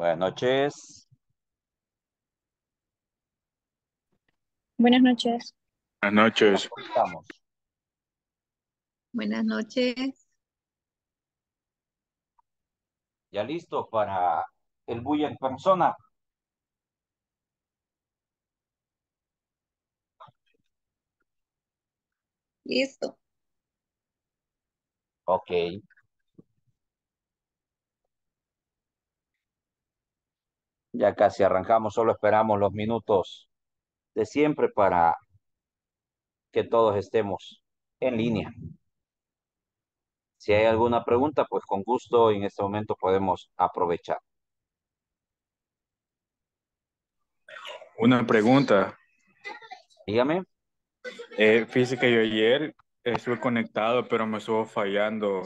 Buenas noches. Buenas noches. Buenas noches. Buenas noches. ¿Ya listo para el bulla en persona? Listo. Ok. Ya casi arrancamos, solo esperamos los minutos de siempre para que todos estemos en línea. Si hay alguna pregunta, pues con gusto en este momento podemos aprovechar. Una pregunta. Dígame. Eh, fíjese que yo ayer estuve conectado, pero me estuvo fallando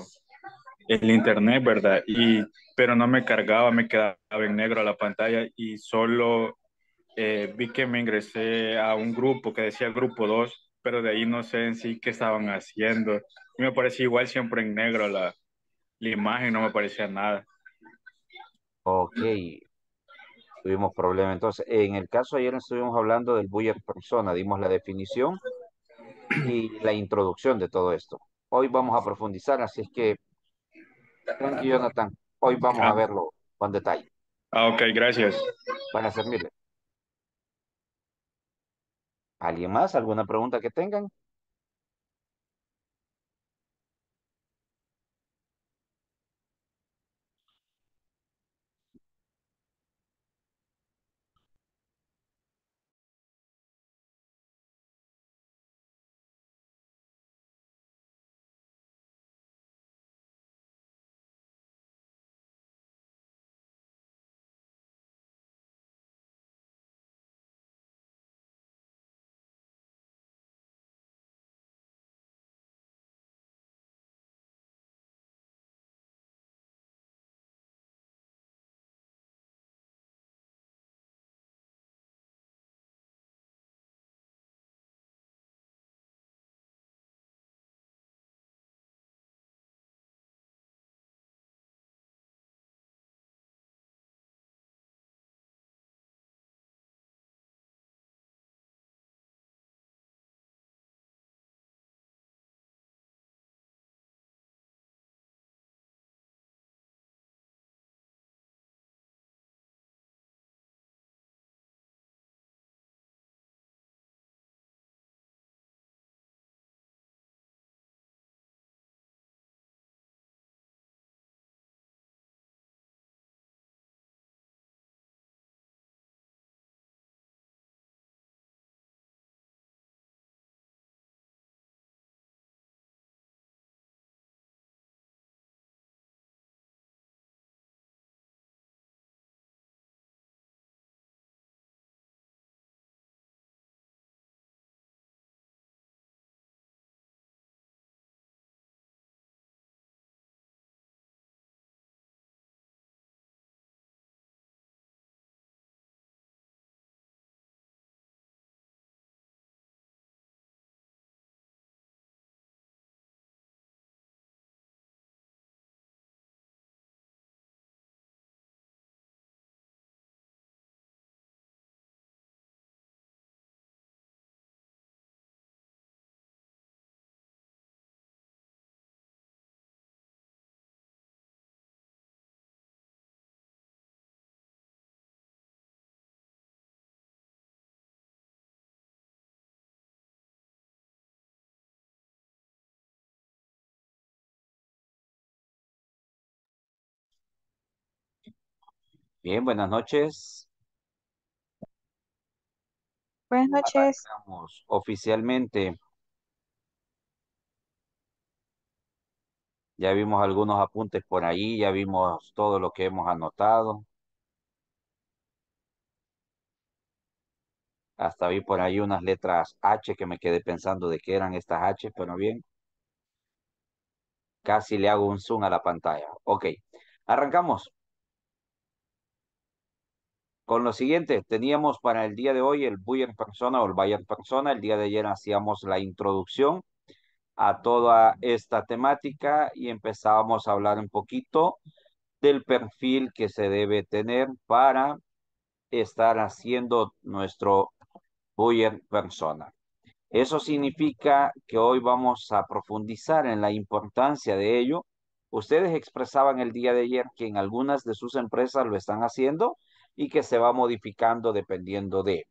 el internet, ¿verdad? Y, pero no me cargaba, me quedaba en negro la pantalla y solo eh, vi que me ingresé a un grupo que decía Grupo 2, pero de ahí no sé en sí qué estaban haciendo. me parecía igual siempre en negro la, la imagen, no me parecía nada. Ok, tuvimos problema. Entonces, en el caso ayer estuvimos hablando del buyer persona, dimos la definición y la introducción de todo esto. Hoy vamos a profundizar, así es que y Jonathan, hoy vamos a ah. verlo con detalle. Ah, ok, gracias. Buenas servirle. ¿Alguien más? ¿Alguna pregunta que tengan? Bien, buenas noches. Buenas noches. oficialmente. Ya vimos algunos apuntes por ahí, ya vimos todo lo que hemos anotado. Hasta vi por ahí unas letras H que me quedé pensando de qué eran estas H, pero bien. Casi le hago un zoom a la pantalla. Ok, arrancamos. Con lo siguiente, teníamos para el día de hoy el Buyer Persona o el Bayern Persona. El día de ayer hacíamos la introducción a toda esta temática y empezábamos a hablar un poquito del perfil que se debe tener para estar haciendo nuestro Buyer Persona. Eso significa que hoy vamos a profundizar en la importancia de ello. Ustedes expresaban el día de ayer que en algunas de sus empresas lo están haciendo y que se va modificando dependiendo de.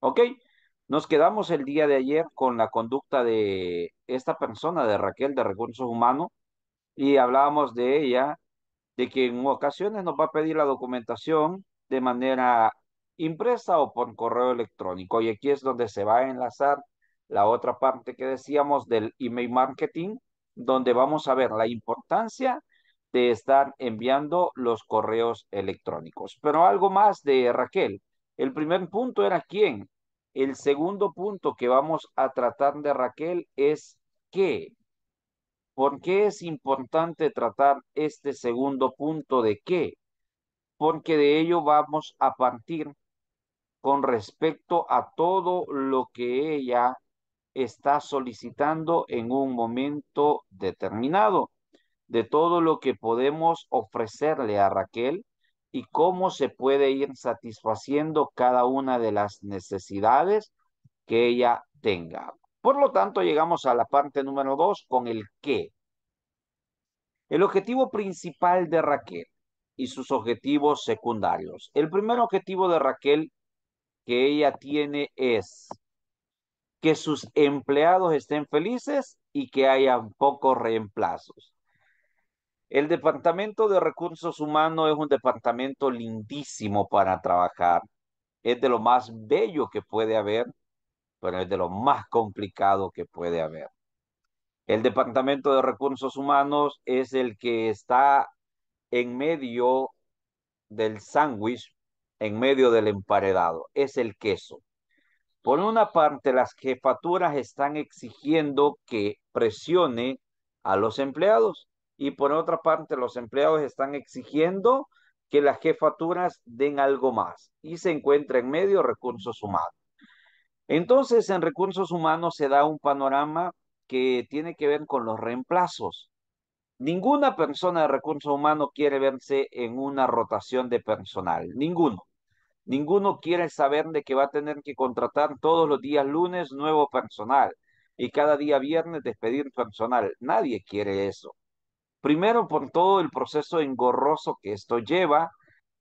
¿Ok? Nos quedamos el día de ayer con la conducta de esta persona, de Raquel, de Recursos Humanos, y hablábamos de ella, de que en ocasiones nos va a pedir la documentación de manera impresa o por correo electrónico. Y aquí es donde se va a enlazar la otra parte que decíamos del email marketing, donde vamos a ver la importancia de están enviando los correos electrónicos. Pero algo más de Raquel. El primer punto era quién. El segundo punto que vamos a tratar de Raquel es qué. ¿Por qué es importante tratar este segundo punto de qué? Porque de ello vamos a partir con respecto a todo lo que ella está solicitando en un momento determinado de todo lo que podemos ofrecerle a Raquel y cómo se puede ir satisfaciendo cada una de las necesidades que ella tenga. Por lo tanto, llegamos a la parte número dos con el qué. El objetivo principal de Raquel y sus objetivos secundarios. El primer objetivo de Raquel que ella tiene es que sus empleados estén felices y que haya pocos reemplazos. El Departamento de Recursos Humanos es un departamento lindísimo para trabajar. Es de lo más bello que puede haber, pero es de lo más complicado que puede haber. El Departamento de Recursos Humanos es el que está en medio del sándwich, en medio del emparedado. Es el queso. Por una parte, las jefaturas están exigiendo que presione a los empleados y por otra parte los empleados están exigiendo que las jefaturas den algo más y se encuentra en medio recursos humanos. Entonces, en recursos humanos se da un panorama que tiene que ver con los reemplazos. Ninguna persona de recursos humanos quiere verse en una rotación de personal, ninguno. Ninguno quiere saber de que va a tener que contratar todos los días lunes nuevo personal y cada día viernes despedir personal. Nadie quiere eso. Primero por todo el proceso engorroso que esto lleva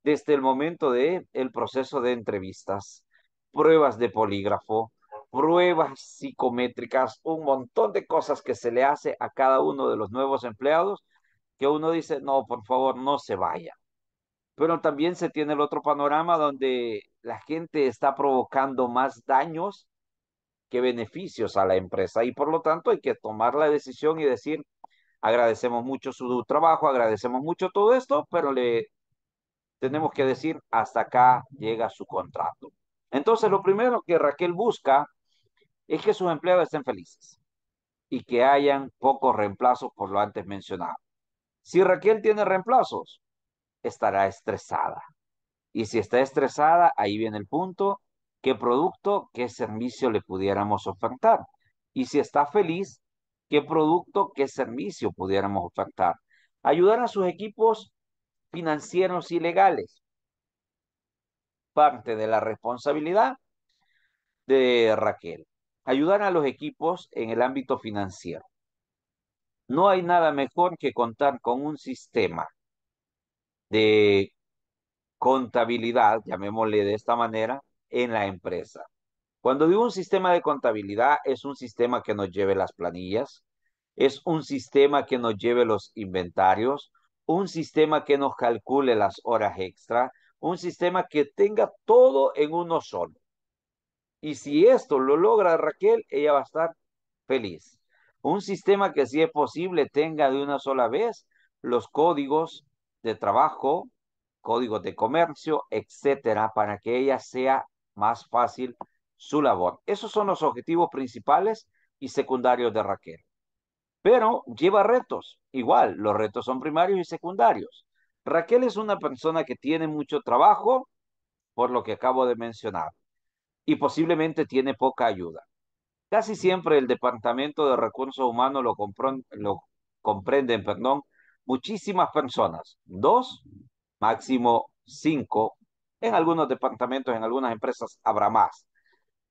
desde el momento de el proceso de entrevistas, pruebas de polígrafo, pruebas psicométricas, un montón de cosas que se le hace a cada uno de los nuevos empleados que uno dice, no, por favor, no se vaya. Pero también se tiene el otro panorama donde la gente está provocando más daños que beneficios a la empresa y por lo tanto hay que tomar la decisión y decir, Agradecemos mucho su trabajo, agradecemos mucho todo esto, pero le tenemos que decir hasta acá llega su contrato. Entonces, lo primero que Raquel busca es que sus empleados estén felices y que hayan pocos reemplazos por lo antes mencionado. Si Raquel tiene reemplazos, estará estresada. Y si está estresada, ahí viene el punto, qué producto, qué servicio le pudiéramos ofertar. Y si está feliz, qué producto, qué servicio pudiéramos ofertar. Ayudar a sus equipos financieros y legales. Parte de la responsabilidad de Raquel. Ayudar a los equipos en el ámbito financiero. No hay nada mejor que contar con un sistema de contabilidad, llamémosle de esta manera, en la empresa. Cuando digo un sistema de contabilidad, es un sistema que nos lleve las planillas, es un sistema que nos lleve los inventarios, un sistema que nos calcule las horas extra, un sistema que tenga todo en uno solo. Y si esto lo logra Raquel, ella va a estar feliz. Un sistema que si es posible tenga de una sola vez los códigos de trabajo, códigos de comercio, etcétera, para que ella sea más fácil su labor. Esos son los objetivos principales y secundarios de Raquel. Pero lleva retos. Igual, los retos son primarios y secundarios. Raquel es una persona que tiene mucho trabajo, por lo que acabo de mencionar, y posiblemente tiene poca ayuda. Casi siempre el Departamento de Recursos Humanos lo, lo comprenden perdón, muchísimas personas, dos, máximo cinco. En algunos departamentos, en algunas empresas habrá más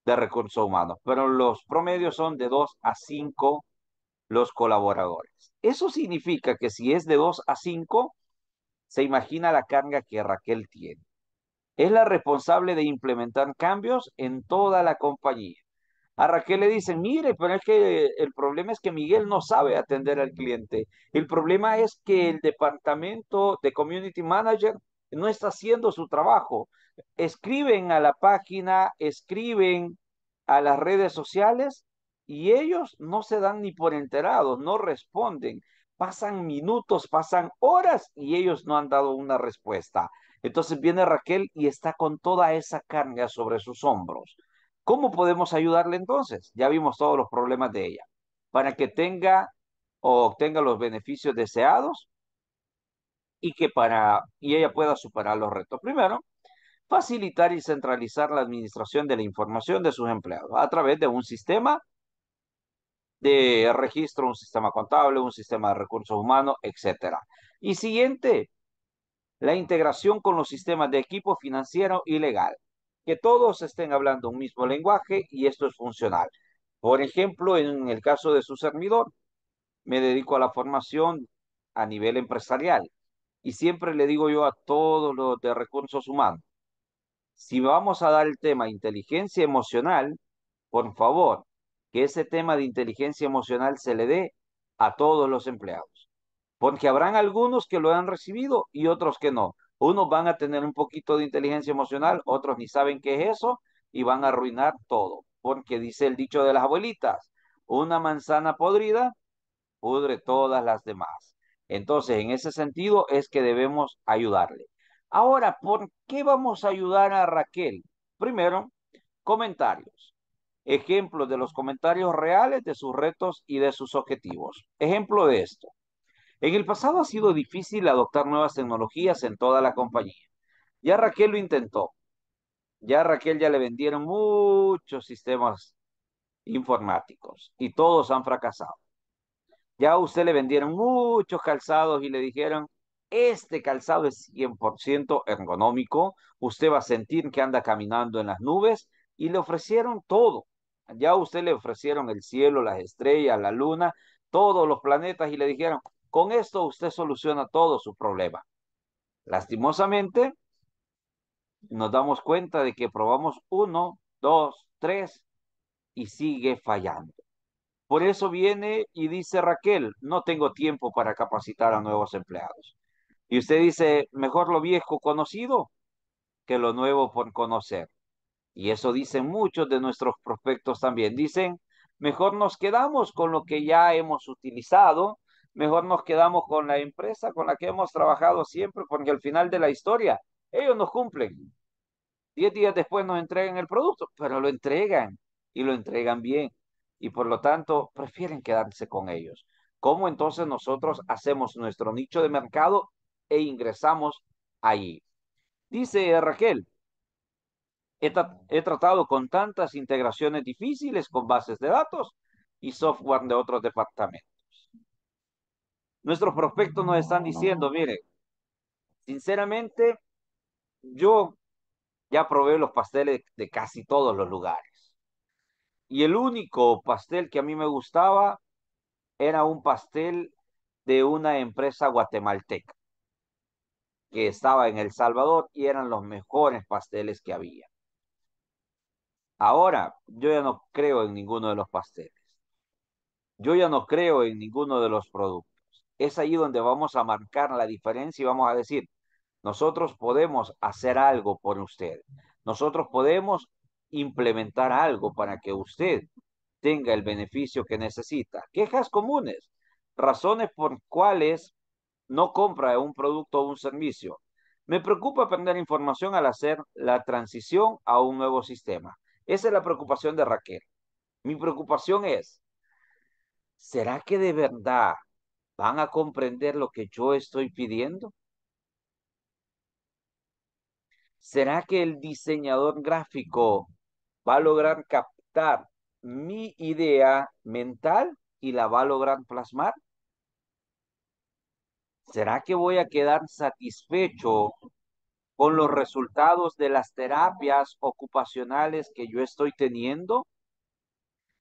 de recursos humanos, pero los promedios son de 2 a 5 los colaboradores. Eso significa que si es de 2 a 5, se imagina la carga que Raquel tiene. Es la responsable de implementar cambios en toda la compañía. A Raquel le dicen, mire, pero es que el problema es que Miguel no sabe atender al cliente. El problema es que el departamento de Community Manager no está haciendo su trabajo escriben a la página, escriben a las redes sociales y ellos no se dan ni por enterados, no responden. Pasan minutos, pasan horas y ellos no han dado una respuesta. Entonces viene Raquel y está con toda esa carga sobre sus hombros. ¿Cómo podemos ayudarle entonces? Ya vimos todos los problemas de ella. Para que tenga o obtenga los beneficios deseados y que para y ella pueda superar los retos. Primero, facilitar y centralizar la administración de la información de sus empleados a través de un sistema de registro, un sistema contable, un sistema de recursos humanos, etc. Y siguiente, la integración con los sistemas de equipo financiero y legal, que todos estén hablando un mismo lenguaje y esto es funcional. Por ejemplo, en el caso de su servidor, me dedico a la formación a nivel empresarial y siempre le digo yo a todos los de recursos humanos, si vamos a dar el tema inteligencia emocional, por favor, que ese tema de inteligencia emocional se le dé a todos los empleados. Porque habrán algunos que lo han recibido y otros que no. Unos van a tener un poquito de inteligencia emocional, otros ni saben qué es eso y van a arruinar todo. Porque dice el dicho de las abuelitas, una manzana podrida pudre todas las demás. Entonces, en ese sentido es que debemos ayudarle. Ahora, ¿por qué vamos a ayudar a Raquel? Primero, comentarios. Ejemplos de los comentarios reales de sus retos y de sus objetivos. Ejemplo de esto. En el pasado ha sido difícil adoptar nuevas tecnologías en toda la compañía. Ya Raquel lo intentó. Ya Raquel ya le vendieron muchos sistemas informáticos y todos han fracasado. Ya a usted le vendieron muchos calzados y le dijeron, este calzado es 100% ergonómico. Usted va a sentir que anda caminando en las nubes y le ofrecieron todo. Ya usted le ofrecieron el cielo, las estrellas, la luna, todos los planetas y le dijeron, con esto usted soluciona todo su problema. Lastimosamente, nos damos cuenta de que probamos uno, dos, tres y sigue fallando. Por eso viene y dice Raquel, no tengo tiempo para capacitar a nuevos empleados. Y usted dice, mejor lo viejo conocido que lo nuevo por conocer. Y eso dicen muchos de nuestros prospectos también. Dicen, mejor nos quedamos con lo que ya hemos utilizado, mejor nos quedamos con la empresa con la que hemos trabajado siempre, porque al final de la historia, ellos nos cumplen. Diez días después nos entregan el producto, pero lo entregan y lo entregan bien. Y por lo tanto, prefieren quedarse con ellos. ¿Cómo entonces nosotros hacemos nuestro nicho de mercado e ingresamos ahí Dice Raquel, he, he tratado con tantas integraciones difíciles con bases de datos y software de otros departamentos. Nuestros prospectos nos están diciendo, mire, sinceramente, yo ya probé los pasteles de casi todos los lugares. Y el único pastel que a mí me gustaba era un pastel de una empresa guatemalteca que estaba en El Salvador y eran los mejores pasteles que había. Ahora, yo ya no creo en ninguno de los pasteles. Yo ya no creo en ninguno de los productos. Es ahí donde vamos a marcar la diferencia y vamos a decir, nosotros podemos hacer algo por usted. Nosotros podemos implementar algo para que usted tenga el beneficio que necesita. Quejas comunes, razones por cuales no compra un producto o un servicio. Me preocupa perder información al hacer la transición a un nuevo sistema. Esa es la preocupación de Raquel. Mi preocupación es, ¿será que de verdad van a comprender lo que yo estoy pidiendo? ¿Será que el diseñador gráfico va a lograr captar mi idea mental y la va a lograr plasmar? ¿Será que voy a quedar satisfecho con los resultados de las terapias ocupacionales que yo estoy teniendo?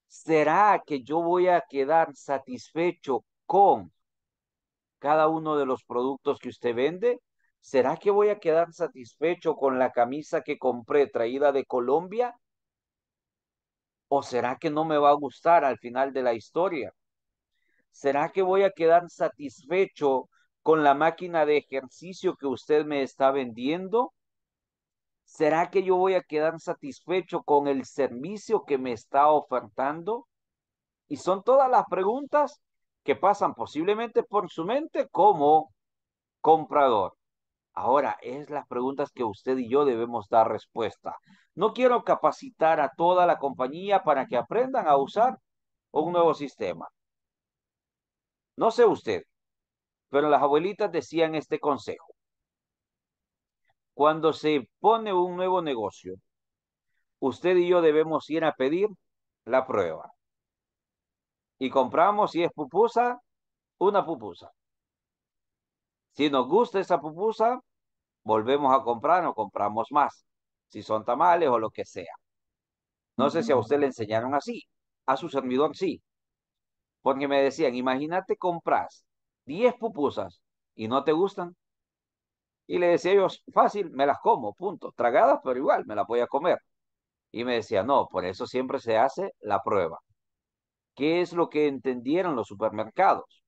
¿Será que yo voy a quedar satisfecho con cada uno de los productos que usted vende? ¿Será que voy a quedar satisfecho con la camisa que compré traída de Colombia? ¿O será que no me va a gustar al final de la historia? ¿Será que voy a quedar satisfecho con la máquina de ejercicio que usted me está vendiendo? ¿Será que yo voy a quedar satisfecho con el servicio que me está ofertando? Y son todas las preguntas que pasan posiblemente por su mente como comprador. Ahora, es las preguntas que usted y yo debemos dar respuesta. No quiero capacitar a toda la compañía para que aprendan a usar un nuevo sistema. No sé usted, pero las abuelitas decían este consejo. Cuando se pone un nuevo negocio, usted y yo debemos ir a pedir la prueba. Y compramos, si es pupusa, una pupusa. Si nos gusta esa pupusa, volvemos a comprar o compramos más. Si son tamales o lo que sea. No sé si a usted le enseñaron así, a su servidor sí. Porque me decían, imagínate compras 10 pupusas y no te gustan. Y le decía yo, fácil, me las como, punto. Tragadas, pero igual, me las voy a comer. Y me decía, no, por eso siempre se hace la prueba. ¿Qué es lo que entendieron los supermercados?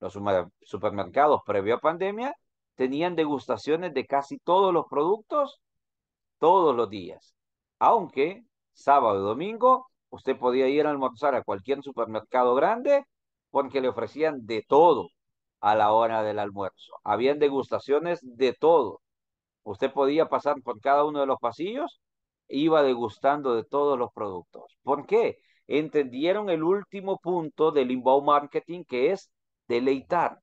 Los supermercados previo a pandemia tenían degustaciones de casi todos los productos todos los días. Aunque sábado y domingo usted podía ir a almorzar a cualquier supermercado grande porque le ofrecían de todo a la hora del almuerzo. Habían degustaciones de todo. Usted podía pasar por cada uno de los pasillos, iba degustando de todos los productos. ¿Por qué? Entendieron el último punto del inbound marketing que es deleitar.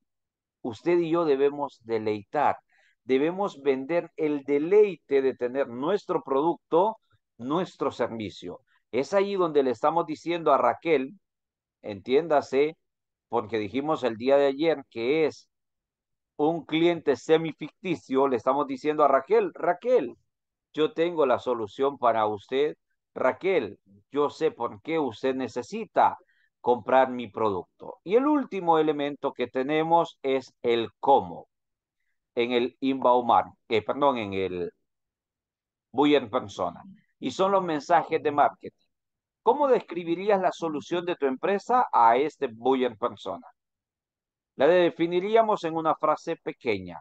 Usted y yo debemos deleitar. Debemos vender el deleite de tener nuestro producto, nuestro servicio. Es ahí donde le estamos diciendo a Raquel, entiéndase, porque dijimos el día de ayer que es un cliente semificticio, le estamos diciendo a Raquel, Raquel, yo tengo la solución para usted. Raquel, yo sé por qué usted necesita comprar mi producto. Y el último elemento que tenemos es el cómo. En el inbound, eh, perdón, en el en persona. Y son los mensajes de marketing. ¿Cómo describirías la solución de tu empresa a este buyer persona? La definiríamos en una frase pequeña.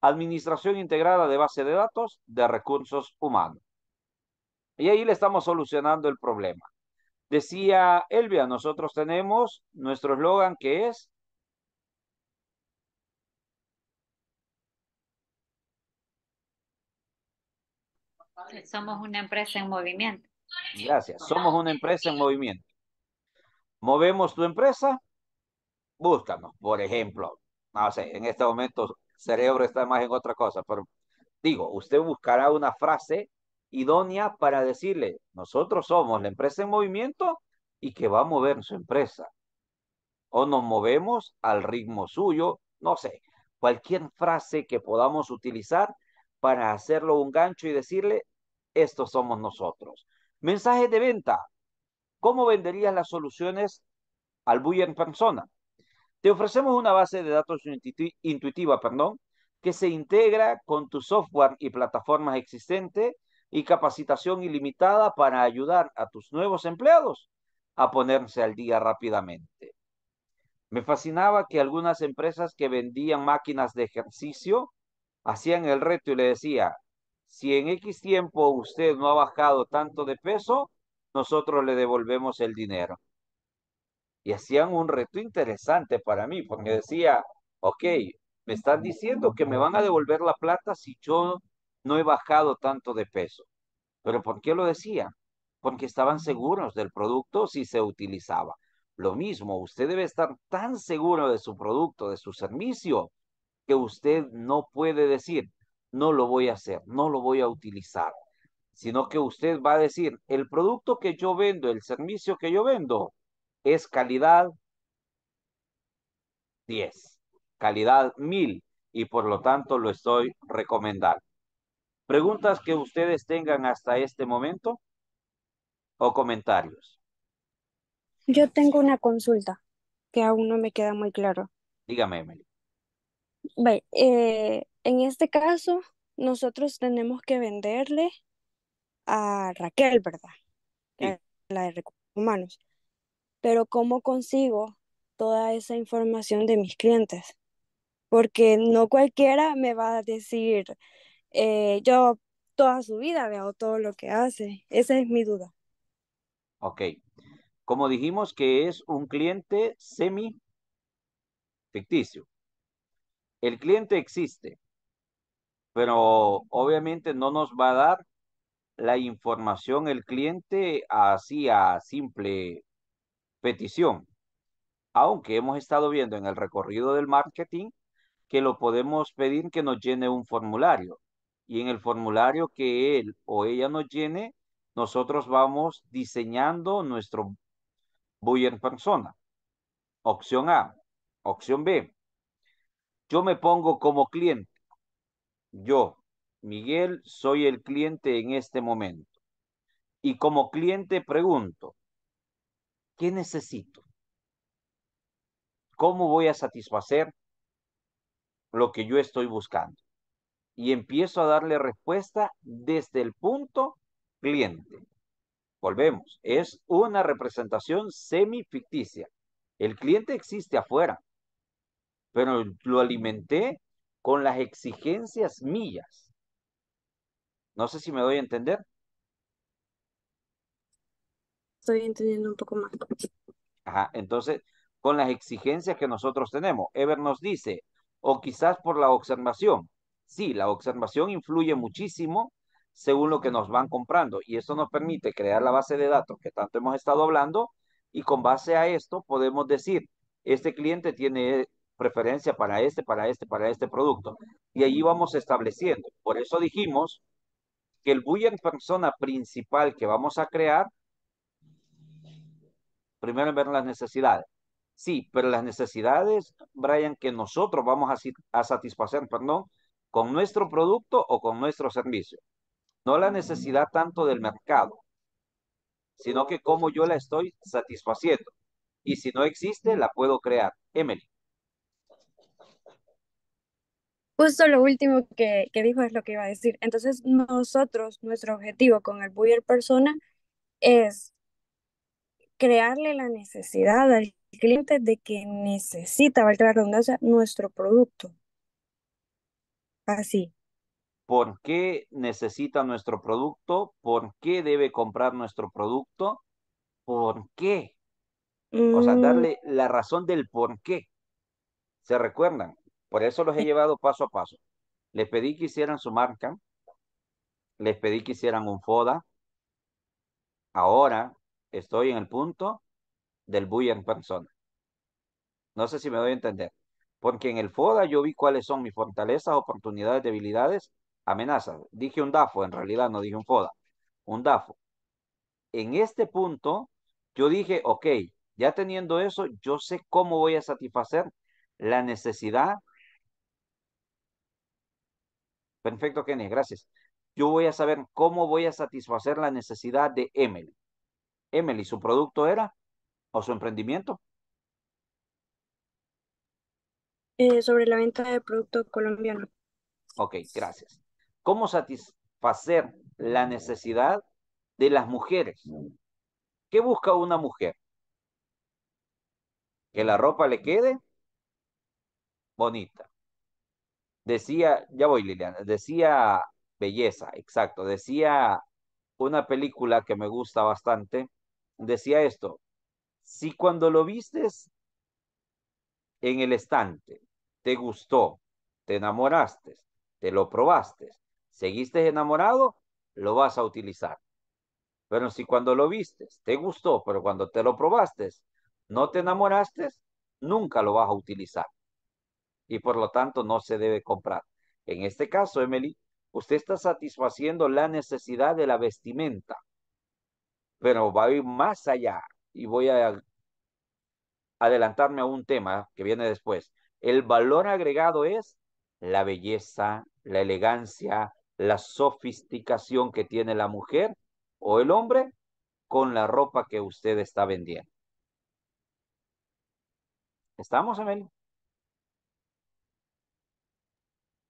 Administración integrada de base de datos de recursos humanos. Y ahí le estamos solucionando el problema. Decía Elvia, nosotros tenemos nuestro eslogan que es Somos una empresa en movimiento. Gracias. Somos una empresa en movimiento. Movemos tu empresa, búscanos, por ejemplo. No sé, en este momento cerebro está más en otra cosa, pero digo, usted buscará una frase idónea para decirle, nosotros somos la empresa en movimiento y que va a mover su empresa. O nos movemos al ritmo suyo, no sé, cualquier frase que podamos utilizar para hacerlo un gancho y decirle, estos somos nosotros. Mensaje de venta. ¿Cómo venderías las soluciones al buyer en persona? Te ofrecemos una base de datos intuitiva, perdón, que se integra con tu software y plataformas existentes y capacitación ilimitada para ayudar a tus nuevos empleados a ponerse al día rápidamente. Me fascinaba que algunas empresas que vendían máquinas de ejercicio hacían el reto y le decía, si en X tiempo usted no ha bajado tanto de peso, nosotros le devolvemos el dinero. Y hacían un reto interesante para mí, porque decía, ok, me están diciendo que me van a devolver la plata si yo no he bajado tanto de peso. ¿Pero por qué lo decía? Porque estaban seguros del producto si se utilizaba. Lo mismo, usted debe estar tan seguro de su producto, de su servicio, que usted no puede decir, no lo voy a hacer, no lo voy a utilizar, sino que usted va a decir, el producto que yo vendo, el servicio que yo vendo, es calidad 10, calidad 1000 y por lo tanto lo estoy recomendando. ¿Preguntas que ustedes tengan hasta este momento o comentarios? Yo tengo una consulta que aún no me queda muy claro. Dígame, Emily. Bueno, en este caso, nosotros tenemos que venderle a Raquel, ¿verdad? Eh, la de recursos humanos. Pero ¿cómo consigo toda esa información de mis clientes? Porque no cualquiera me va a decir, eh, yo toda su vida veo todo lo que hace. Esa es mi duda. Ok. Como dijimos que es un cliente semi ficticio. El cliente existe, pero obviamente no nos va a dar la información el cliente así a simple petición. Aunque hemos estado viendo en el recorrido del marketing que lo podemos pedir que nos llene un formulario y en el formulario que él o ella nos llene, nosotros vamos diseñando nuestro buyer persona. Opción A, opción B. Yo me pongo como cliente yo, Miguel, soy el cliente en este momento. Y como cliente pregunto, ¿qué necesito? ¿Cómo voy a satisfacer lo que yo estoy buscando? Y empiezo a darle respuesta desde el punto cliente. Volvemos, es una representación semificticia. El cliente existe afuera, pero lo alimenté con las exigencias millas. No sé si me doy a entender. Estoy entendiendo un poco más. Ajá, entonces, con las exigencias que nosotros tenemos. Ever nos dice, o quizás por la observación. Sí, la observación influye muchísimo según lo que nos van comprando y esto nos permite crear la base de datos que tanto hemos estado hablando y con base a esto podemos decir, este cliente tiene preferencia para este, para este, para este producto. Y ahí vamos estableciendo. Por eso dijimos que el buyer persona principal que vamos a crear, primero en ver las necesidades. Sí, pero las necesidades, Brian, que nosotros vamos a, a satisfacer, perdón, con nuestro producto o con nuestro servicio. No la necesidad tanto del mercado, sino que como yo la estoy satisfaciendo. Y si no existe, la puedo crear. Emily justo lo último que, que, dijo es lo que iba a decir. Entonces, nosotros, nuestro objetivo con el Buyer Persona es crearle la necesidad al cliente de que necesita, valga la redundancia, nuestro producto. Así. ¿Por qué necesita nuestro producto? ¿Por qué debe comprar nuestro producto? ¿Por qué? O sea, mm. darle la razón del por qué. ¿Se recuerdan? Por eso los he llevado paso a paso. Les pedí que hicieran su marca, les pedí que hicieran un FODA. Ahora estoy en el punto del buy en persona. No sé si me doy a entender. Porque en el FODA yo vi cuáles son mis fortalezas, oportunidades, debilidades, amenazas. Dije un DAFO, en realidad no dije un FODA, un DAFO. En este punto yo dije, ok, ya teniendo eso, yo sé cómo voy a satisfacer la necesidad Perfecto, Kenny, gracias. Yo voy a saber cómo voy a satisfacer la necesidad de Emily. Emily, ¿su producto era o su emprendimiento? Eh, sobre la venta de producto colombiano. Ok, gracias. ¿Cómo satisfacer la necesidad de las mujeres? ¿Qué busca una mujer? Que la ropa le quede bonita. Decía, ya voy Lilian, decía belleza, exacto, decía una película que me gusta bastante, decía esto, si cuando lo vistes en el estante te gustó, te enamoraste, te lo probaste, seguiste enamorado, lo vas a utilizar. Pero si cuando lo vistes te gustó, pero cuando te lo probaste, no te enamoraste, nunca lo vas a utilizar y por lo tanto no se debe comprar. En este caso, Emily, usted está satisfaciendo la necesidad de la vestimenta, pero va a ir más allá y voy a adelantarme a un tema que viene después. El valor agregado es la belleza, la elegancia, la sofisticación que tiene la mujer o el hombre con la ropa que usted está vendiendo. ¿Estamos, Emily?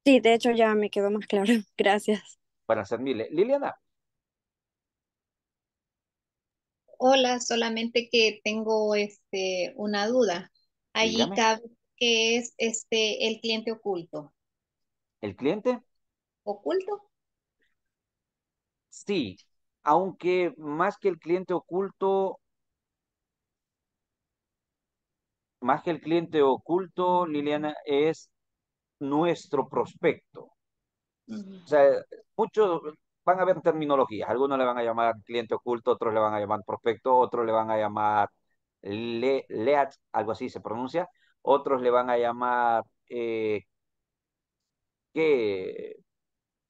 Sí, de hecho ya me quedó más claro. Gracias. Para ser Mile. Liliana. Hola, solamente que tengo este, una duda. Allí cabe que es este, el cliente oculto. ¿El cliente? ¿Oculto? Sí, aunque más que el cliente oculto, más que el cliente oculto, Liliana, es nuestro prospecto. O sea, muchos van a ver terminologías. Algunos le van a llamar cliente oculto, otros le van a llamar prospecto, otros le van a llamar le, lead, algo así se pronuncia. Otros le van a llamar eh, que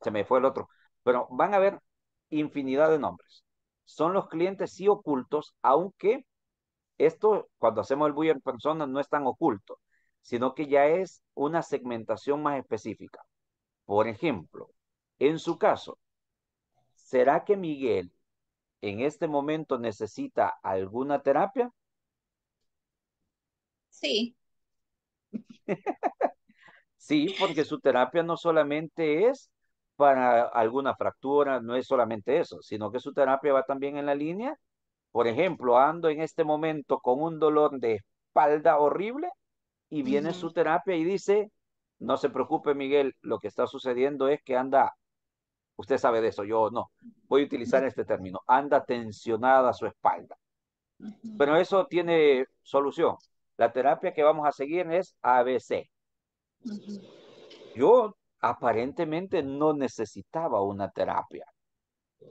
se me fue el otro. Pero van a ver infinidad de nombres. Son los clientes sí ocultos, aunque esto cuando hacemos el buyer persona no es tan oculto sino que ya es una segmentación más específica. Por ejemplo, en su caso, ¿será que Miguel en este momento necesita alguna terapia? Sí. sí, porque su terapia no solamente es para alguna fractura, no es solamente eso, sino que su terapia va también en la línea. Por ejemplo, ando en este momento con un dolor de espalda horrible, y viene su terapia y dice, no se preocupe Miguel, lo que está sucediendo es que anda, usted sabe de eso, yo no, voy a utilizar este término, anda tensionada su espalda. Pero eso tiene solución. La terapia que vamos a seguir es ABC. Yo aparentemente no necesitaba una terapia,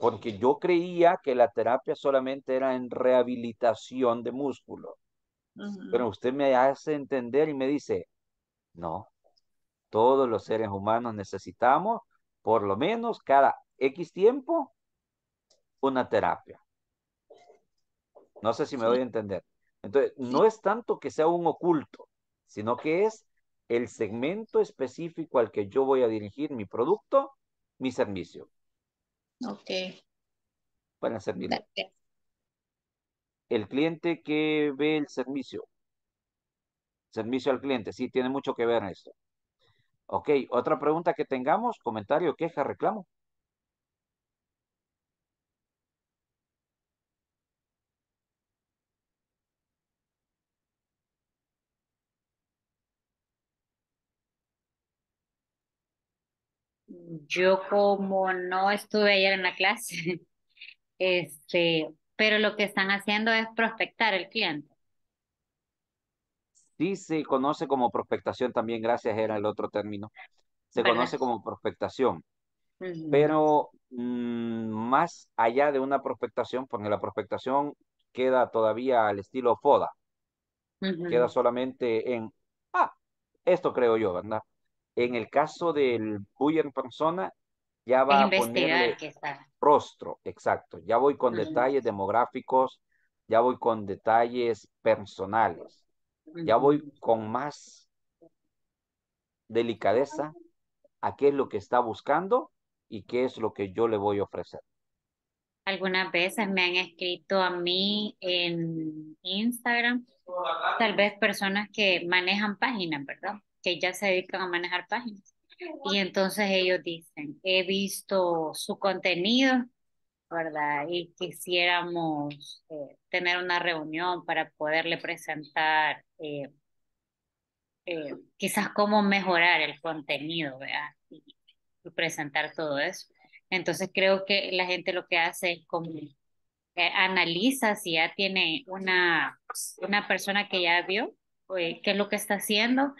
porque yo creía que la terapia solamente era en rehabilitación de músculo. Pero usted me hace entender y me dice, no, todos los seres humanos necesitamos por lo menos cada X tiempo una terapia. No sé si me voy doy a entender. Entonces, no es tanto que sea un oculto, sino que es el segmento específico al que yo voy a dirigir mi producto, mi servicio. Ok. Para servirle el cliente que ve el servicio. Servicio al cliente, sí, tiene mucho que ver esto. Ok, otra pregunta que tengamos, comentario, queja, reclamo. Yo como no estuve ayer en la clase, este, pero lo que están haciendo es prospectar el cliente. Sí, se conoce como prospectación también, gracias, era el otro término. Se conoce como prospectación. Pero mm, más allá de una prospectación, porque la prospectación queda todavía al estilo FODA. Queda solamente en, ah, esto creo yo, ¿verdad? En el caso del buyer persona, ya va a ponerle está. rostro, exacto. Ya voy con detalles demográficos, ya voy con detalles personales, ya voy con más delicadeza a qué es lo que está buscando y qué es lo que yo le voy a ofrecer. Algunas veces me han escrito a mí en Instagram, tal vez personas que manejan páginas, ¿verdad? Que ya se dedican a manejar páginas y entonces ellos dicen, he visto su contenido, ¿verdad? Y quisiéramos eh, tener una reunión para poderle presentar eh, eh, quizás cómo mejorar el contenido, ¿verdad? Y, y, presentar todo eso. Entonces creo que la gente lo que hace es como analiza si ya tiene una, una persona que ya vio qué es lo que está haciendo.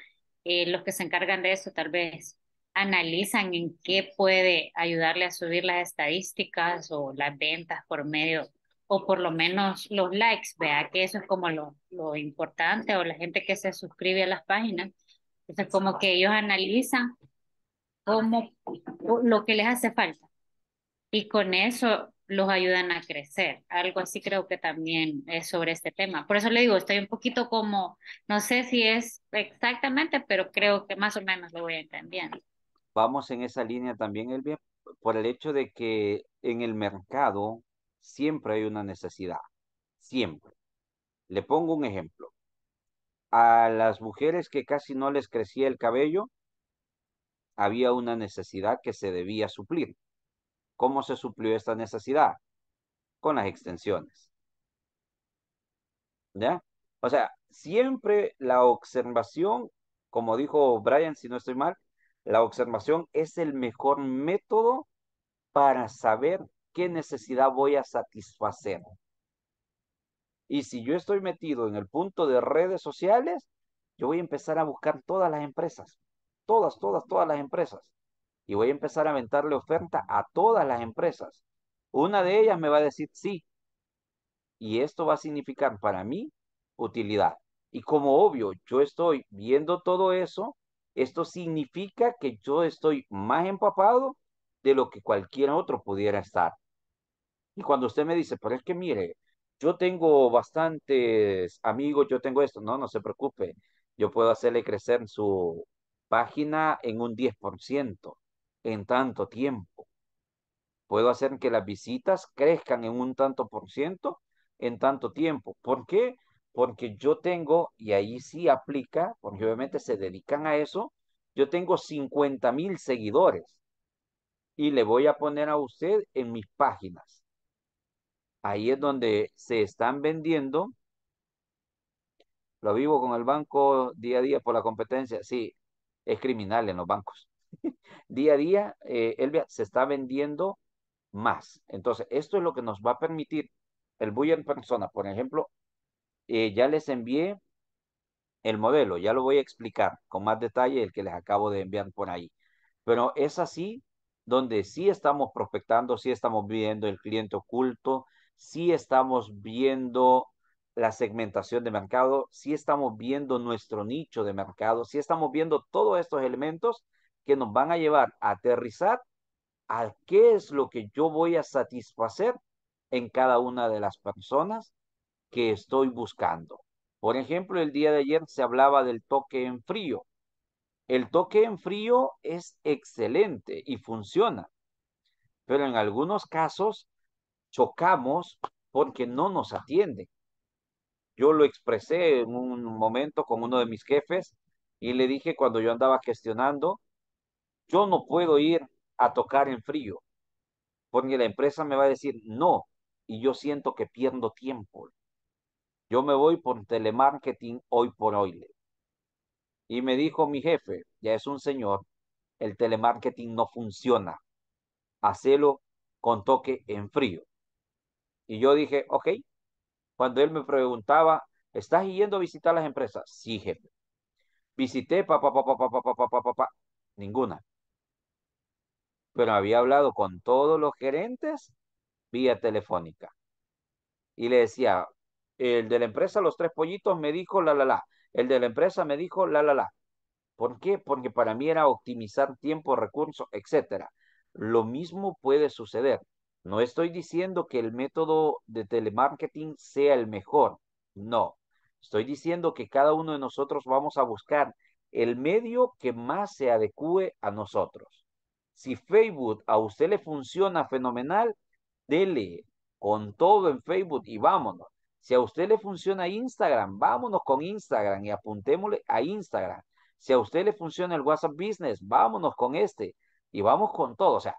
los que se encargan de eso tal vez analizan en qué puede ayudarle a subir las estadísticas o las ventas por medio, o por lo menos los likes, vea que eso es como lo, lo importante, o la gente que se suscribe a las páginas. Entonces, como que ellos analizan cómo, lo que les hace falta. Y con eso los ayudan a crecer. Algo así creo que también es sobre este tema. Por eso le digo, estoy un poquito como, no sé si es exactamente, pero creo que más o menos lo voy entendiendo vamos en esa línea también, Elvia, por el hecho de que en el mercado siempre hay una necesidad, siempre. Le pongo un ejemplo. A las mujeres que casi no les crecía el cabello, había una necesidad que se debía suplir. ¿Cómo se suplió esta necesidad? Con las extensiones. ¿Ya? O sea, siempre la observación, como dijo Brian, si no estoy mal, la observación es el mejor método para saber qué necesidad voy a satisfacer. Y si yo estoy metido en el punto de redes sociales, yo voy a empezar a buscar todas las empresas, todas, todas, todas las empresas. Y voy a empezar a aventarle oferta a todas las empresas. Una de ellas me va a decir sí. Y esto va a significar para mí utilidad. Y como obvio, yo estoy viendo todo eso, esto significa que yo estoy más empapado de lo que cualquier otro pudiera estar. Y cuando usted me dice, pero es que mire, yo tengo bastantes amigos, yo tengo esto, no, no se preocupe, yo puedo hacerle crecer su página en un 10% en tanto tiempo. Puedo hacer que las visitas crezcan en un tanto por ciento en tanto tiempo. ¿Por qué? porque yo tengo, y ahí sí aplica, porque obviamente se dedican a eso, yo tengo 50 mil seguidores y le voy a poner a usted en mis páginas. Ahí es donde se están vendiendo. Lo vivo con el banco día a día por la competencia. Sí, es criminal en los bancos. día a día, eh, Elvia, se está vendiendo más. Entonces, esto es lo que nos va a permitir el en persona, por ejemplo, eh, ya les envié el modelo, ya lo voy a explicar con más detalle el que les acabo de enviar por ahí. Pero es así donde sí estamos prospectando, sí estamos viendo el cliente oculto, sí estamos viendo la segmentación de mercado, sí estamos viendo nuestro nicho de mercado, sí estamos viendo todos estos elementos que nos van a llevar a aterrizar a qué es lo que yo voy a satisfacer en cada una de las personas que estoy buscando. Por ejemplo, el día de ayer se hablaba del toque en frío. El toque en frío es excelente y funciona, pero en algunos casos chocamos porque no nos atiende Yo lo expresé en un momento con uno de mis jefes y le dije cuando yo andaba gestionando, yo no puedo ir a tocar en frío, porque la empresa me va a decir no, y yo siento que pierdo tiempo. Yo me voy por telemarketing hoy por hoy. Y me dijo mi jefe, ya es un señor, el telemarketing no funciona. Hacelo con toque en frío. Y yo dije, ok. Cuando él me preguntaba, ¿estás yendo a visitar las empresas? Sí, jefe. Visité, papá, papá, papá, papá, papá, papá, ninguna. Pero había hablado con todos los gerentes vía telefónica. Y le decía, el de la empresa, los tres pollitos, me dijo la, la, la. El de la empresa me dijo la, la, la. ¿Por qué? Porque para mí era optimizar tiempo, recursos, etcétera. Lo mismo puede suceder. No estoy diciendo que el método de telemarketing sea el mejor. No. Estoy diciendo que cada uno de nosotros vamos a buscar el medio que más se adecue a nosotros. Si Facebook a usted le funciona fenomenal, dele con todo en Facebook y vámonos. Si a usted le funciona Instagram, vámonos con Instagram y apuntémosle a Instagram. Si a usted le funciona el WhatsApp Business, vámonos con este y vamos con todo. O sea,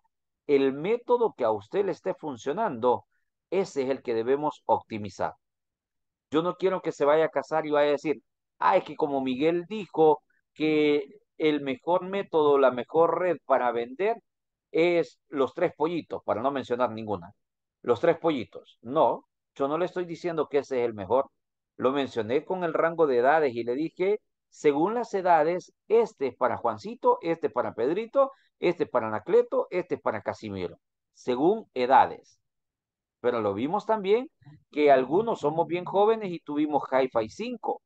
el método que a usted le esté funcionando, ese es el que debemos optimizar. Yo no quiero que se vaya a casar y vaya a decir, ay, es que como Miguel dijo que el mejor método, la mejor red para vender es los tres pollitos, para no mencionar ninguna. Los tres pollitos. No, yo no le estoy diciendo que ese es el mejor. Lo mencioné con el rango de edades y le dije, según las edades, este es para Juancito, este es para Pedrito, este es para Anacleto, este es para Casimiro, según edades. Pero lo vimos también que algunos somos bien jóvenes y tuvimos Hi-Fi 5.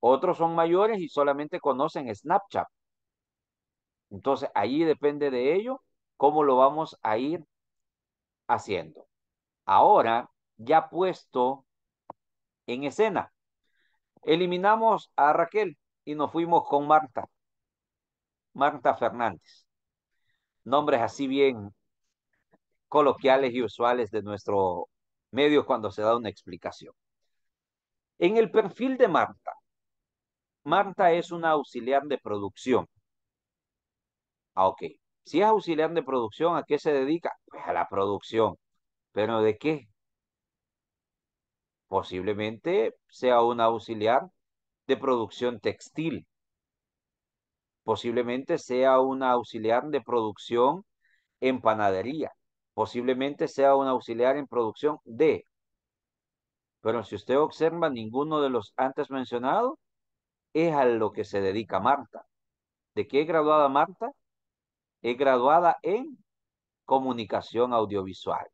Otros son mayores y solamente conocen Snapchat. Entonces, ahí depende de ello cómo lo vamos a ir haciendo ahora ya puesto en escena. Eliminamos a Raquel y nos fuimos con Marta. Marta Fernández. Nombres así bien coloquiales y usuales de nuestro medio cuando se da una explicación. En el perfil de Marta, Marta es una auxiliar de producción. Ah, ok. Si es auxiliar de producción, ¿a qué se dedica? Pues a la producción. ¿Pero de qué? Posiblemente sea un auxiliar de producción textil. Posiblemente sea un auxiliar de producción en panadería. Posiblemente sea un auxiliar en producción de. Pero si usted observa, ninguno de los antes mencionados es a lo que se dedica Marta. ¿De qué es graduada Marta? Es graduada en comunicación audiovisual.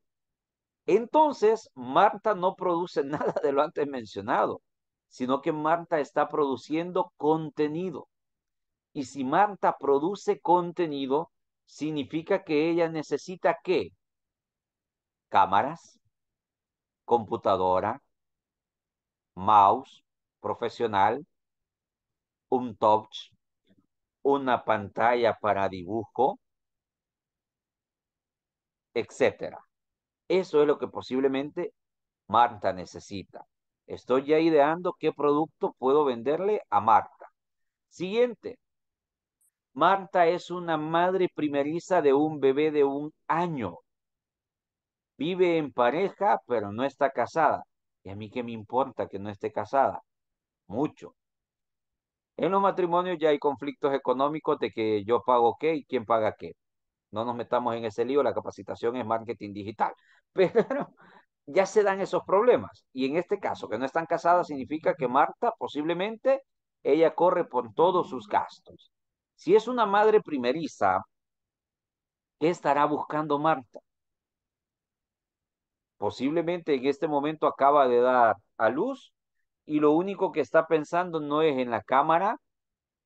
Entonces, Marta no produce nada de lo antes mencionado, sino que Marta está produciendo contenido. Y si Marta produce contenido, significa que ella necesita qué? Cámaras, computadora, mouse profesional, un touch, una pantalla para dibujo, etcétera. Eso es lo que posiblemente Marta necesita. Estoy ya ideando qué producto puedo venderle a Marta. Siguiente. Marta es una madre primeriza de un bebé de un año. Vive en pareja, pero no está casada. ¿Y a mí qué me importa que no esté casada? Mucho. En los matrimonios ya hay conflictos económicos de que yo pago qué y quién paga qué no nos metamos en ese lío, la capacitación es marketing digital, pero ya se dan esos problemas. Y en este caso, que no están casadas, significa que Marta posiblemente ella corre por todos sus gastos. Si es una madre primeriza, ¿qué estará buscando Marta? Posiblemente en este momento acaba de dar a luz y lo único que está pensando no es en la cámara,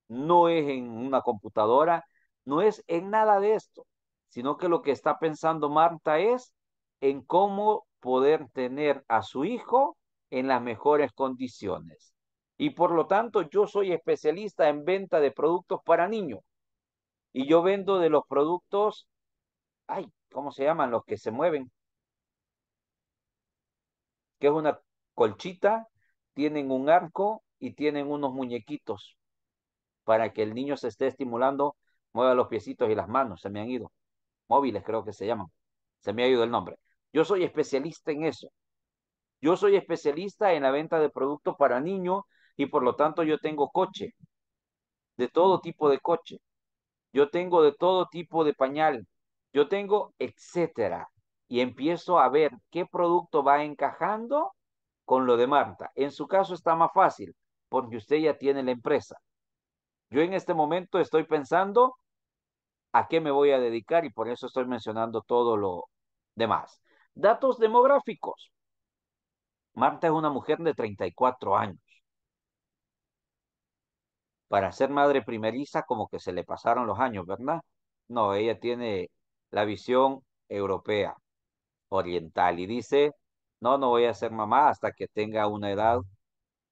no es en una computadora, no es en nada de esto sino que lo que está pensando Marta es en cómo poder tener a su hijo en las mejores condiciones. Y por lo tanto, yo soy especialista en venta de productos para niños. Y yo vendo de los productos, ay, ¿cómo se llaman? Los que se mueven. Que es una colchita, tienen un arco y tienen unos muñequitos para que el niño se esté estimulando, mueva los piecitos y las manos, se me han ido móviles, creo que se llaman. Se me ha ido el nombre. Yo soy especialista en eso. Yo soy especialista en la venta de productos para niños y por lo tanto yo tengo coche, de todo tipo de coche. Yo tengo de todo tipo de pañal. Yo tengo etcétera. Y empiezo a ver qué producto va encajando con lo de Marta. En su caso está más fácil porque usted ya tiene la empresa. Yo en este momento estoy pensando a qué me voy a dedicar y por eso estoy mencionando todo lo demás. Datos demográficos. Marta es una mujer de 34 años. Para ser madre primeriza, como que se le pasaron los años, ¿verdad? No, ella tiene la visión europea, oriental, y dice, no, no voy a ser mamá hasta que tenga una edad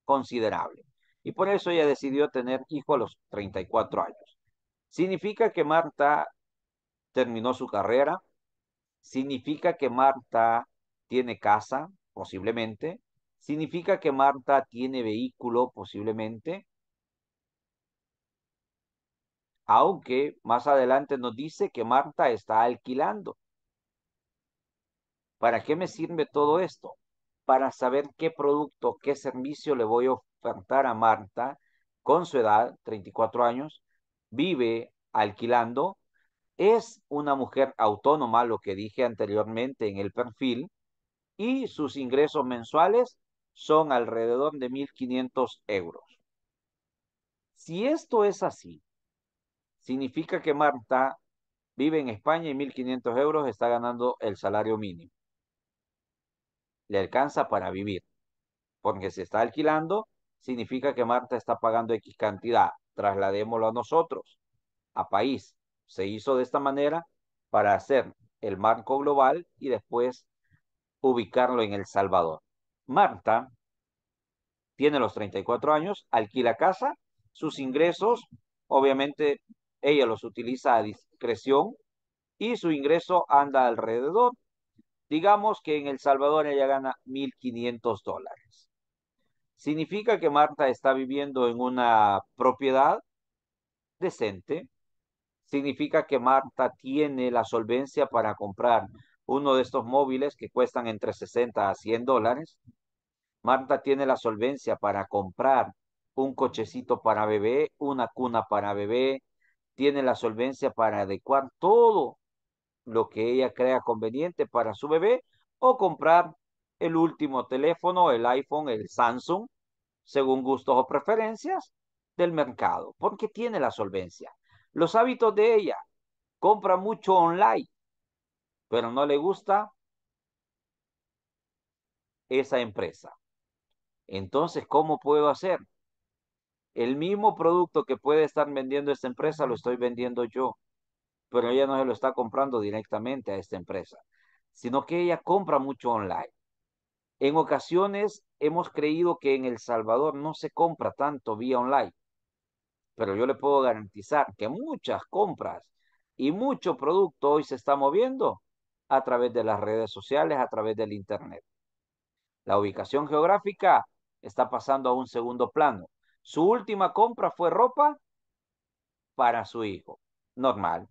considerable. Y por eso ella decidió tener hijo a los 34 años. Significa que Marta terminó su carrera, significa que Marta tiene casa, posiblemente, significa que Marta tiene vehículo, posiblemente, aunque más adelante nos dice que Marta está alquilando. ¿Para qué me sirve todo esto? Para saber qué producto, qué servicio le voy a ofertar a Marta con su edad, 34 años, vive alquilando, es una mujer autónoma, lo que dije anteriormente en el perfil, y sus ingresos mensuales son alrededor de 1.500 euros. Si esto es así, significa que Marta vive en España y 1.500 euros está ganando el salario mínimo. Le alcanza para vivir, porque se está alquilando, significa que Marta está pagando X cantidad trasladémoslo a nosotros, a país. Se hizo de esta manera para hacer el marco global y después ubicarlo en El Salvador. Marta tiene los 34 años, alquila casa, sus ingresos, obviamente ella los utiliza a discreción y su ingreso anda alrededor, digamos que en El Salvador ella gana 1.500 dólares Significa que Marta está viviendo en una propiedad decente. Significa que Marta tiene la solvencia para comprar uno de estos móviles que cuestan entre 60 a 100 dólares. Marta tiene la solvencia para comprar un cochecito para bebé, una cuna para bebé, tiene la solvencia para adecuar todo lo que ella crea conveniente para su bebé o comprar el último teléfono, el iPhone, el Samsung, según gustos o preferencias del mercado, porque tiene la solvencia. Los hábitos de ella, compra mucho online, pero no le gusta esa empresa. Entonces, ¿cómo puedo hacer? El mismo producto que puede estar vendiendo esta empresa lo estoy vendiendo yo, pero ella no se lo está comprando directamente a esta empresa, sino que ella compra mucho online. En ocasiones hemos creído que en El Salvador no se compra tanto vía online, pero yo le puedo garantizar que muchas compras y mucho producto hoy se está moviendo a través de las redes sociales, a través del Internet. La ubicación geográfica está pasando a un segundo plano. Su última compra fue ropa para su hijo. Normal.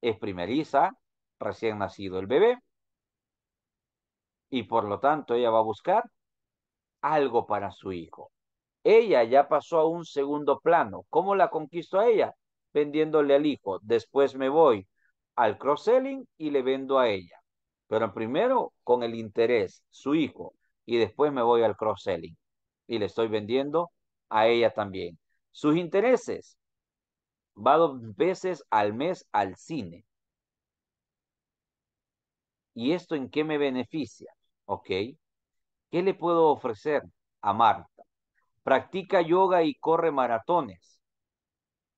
Es primeriza, recién nacido el bebé y por lo tanto ella va a buscar algo para su hijo. Ella ya pasó a un segundo plano. ¿Cómo la conquisto a ella? Vendiéndole al hijo. Después me voy al cross-selling y le vendo a ella. Pero primero con el interés, su hijo, y después me voy al cross-selling y le estoy vendiendo a ella también. Sus intereses. Va dos veces al mes al cine. ¿Y esto en qué me beneficia? ¿Ok? ¿Qué le puedo ofrecer a Marta? Practica yoga y corre maratones.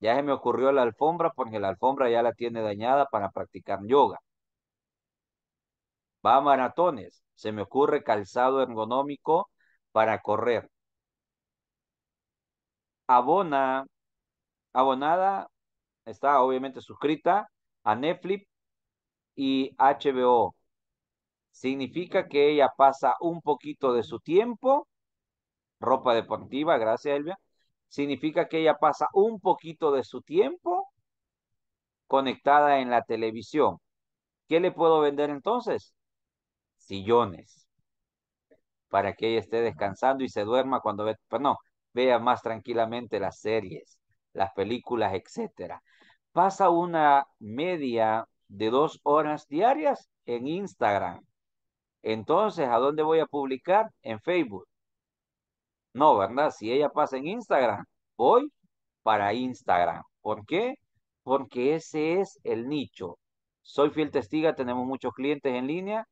Ya se me ocurrió la alfombra porque la alfombra ya la tiene dañada para practicar yoga. Va a maratones. Se me ocurre calzado ergonómico para correr. Abona, abonada, está obviamente suscrita a Netflix y HBO significa que ella pasa un poquito de su tiempo, ropa deportiva, gracias Elvia, significa que ella pasa un poquito de su tiempo conectada en la televisión. ¿Qué le puedo vender entonces? Sillones. Para que ella esté descansando y se duerma cuando ve, pues no, vea más tranquilamente las series, las películas, etcétera. Pasa una media de dos horas diarias en Instagram. Entonces, ¿a dónde voy a publicar? En Facebook. No, ¿verdad? Si ella pasa en Instagram, voy para Instagram. ¿Por qué? Porque ese es el nicho. Soy fiel testiga, tenemos muchos clientes en línea.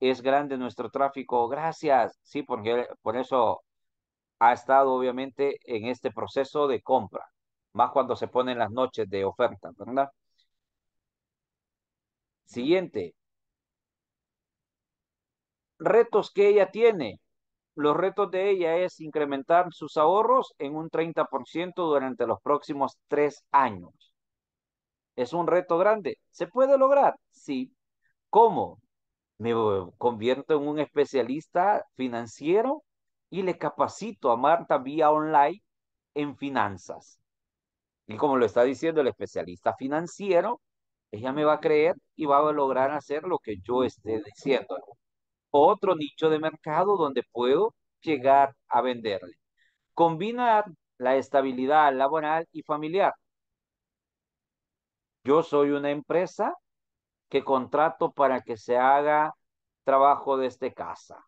Es grande nuestro tráfico. Gracias. Sí, porque por eso ha estado obviamente en este proceso de compra. Más cuando se ponen las noches de oferta, ¿verdad? Siguiente, retos que ella tiene. Los retos de ella es incrementar sus ahorros en un 30% durante los próximos tres años. Es un reto grande. ¿Se puede lograr? Sí. ¿Cómo? Me convierto en un especialista financiero y le capacito a Marta vía online en finanzas. Y como lo está diciendo el especialista financiero, ella me va a creer y va a lograr hacer lo que yo esté diciendo otro nicho de mercado donde puedo llegar a venderle. Combinar la estabilidad laboral y familiar. Yo soy una empresa que contrato para que se haga trabajo desde casa,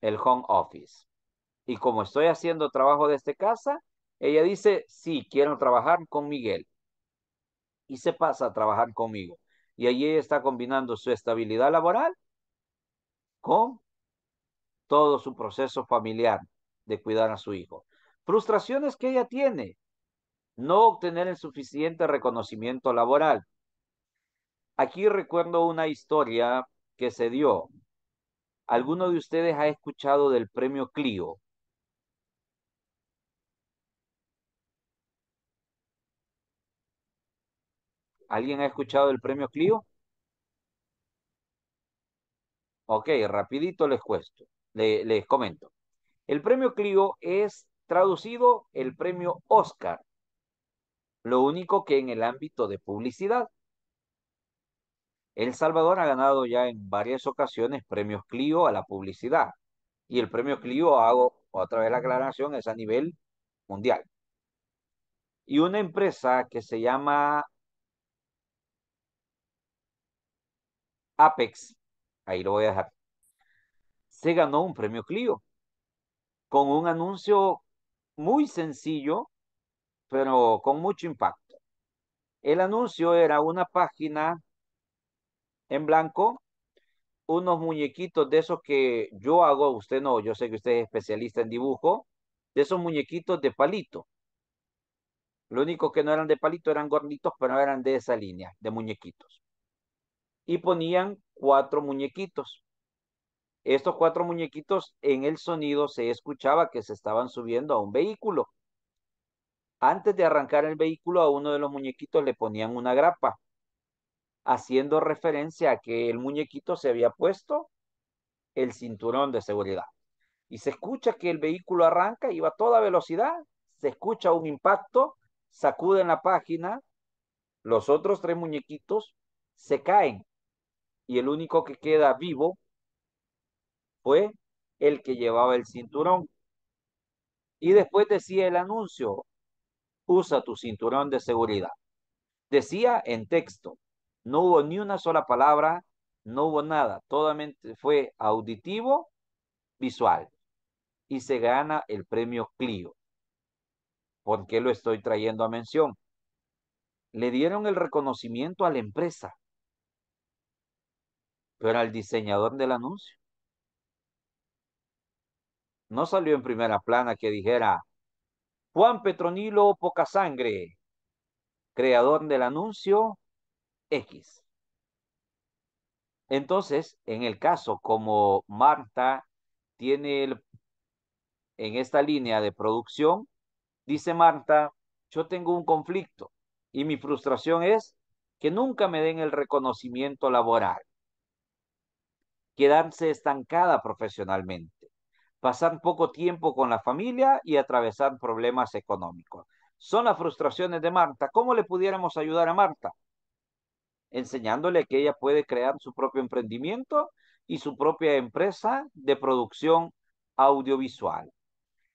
el home office. Y como estoy haciendo trabajo desde casa, ella dice, sí, quiero trabajar con Miguel. Y se pasa a trabajar conmigo. Y allí está combinando su estabilidad laboral con todo su proceso familiar de cuidar a su hijo. Frustraciones que ella tiene, no obtener el suficiente reconocimiento laboral. Aquí recuerdo una historia que se dio. ¿Alguno de ustedes ha escuchado del premio Clio? ¿Alguien ha escuchado del premio Clio? Ok, rapidito les, cuento, les comento. El premio Clio es traducido el premio Oscar, lo único que en el ámbito de publicidad. El Salvador ha ganado ya en varias ocasiones premios Clio a la publicidad. Y el premio Clio, hago otra vez la aclaración, es a nivel mundial. Y una empresa que se llama Apex ahí lo voy a dejar. Se ganó un premio Clio con un anuncio muy sencillo, pero con mucho impacto. El anuncio era una página en blanco, unos muñequitos de esos que yo hago, usted no, yo sé que usted es especialista en dibujo, de esos muñequitos de palito. Lo único que no eran de palito eran gorditos, pero eran de esa línea, de muñequitos. Y ponían cuatro muñequitos. Estos cuatro muñequitos en el sonido se escuchaba que se estaban subiendo a un vehículo. Antes de arrancar el vehículo a uno de los muñequitos le ponían una grapa, haciendo referencia a que el muñequito se había puesto el cinturón de seguridad. Y se escucha que el vehículo arranca y va a toda velocidad, se escucha un impacto, sacuden la página, los otros tres muñequitos se caen y el único que queda vivo fue el que llevaba el cinturón. Y después decía el anuncio, usa tu cinturón de seguridad. Decía en texto, no hubo ni una sola palabra, no hubo nada, totalmente fue auditivo, visual. Y se gana el premio Clio. ¿Por qué lo estoy trayendo a mención? Le dieron el reconocimiento a la empresa pero al diseñador del anuncio. No salió en primera plana que dijera Juan Petronilo Poca Sangre, creador del anuncio X. Entonces, en el caso como Marta tiene el, en esta línea de producción, dice Marta, yo tengo un conflicto y mi frustración es que nunca me den el reconocimiento laboral quedarse estancada profesionalmente, pasar poco tiempo con la familia y atravesar problemas económicos. Son las frustraciones de Marta. ¿Cómo le pudiéramos ayudar a Marta? Enseñándole que ella puede crear su propio emprendimiento y su propia empresa de producción audiovisual.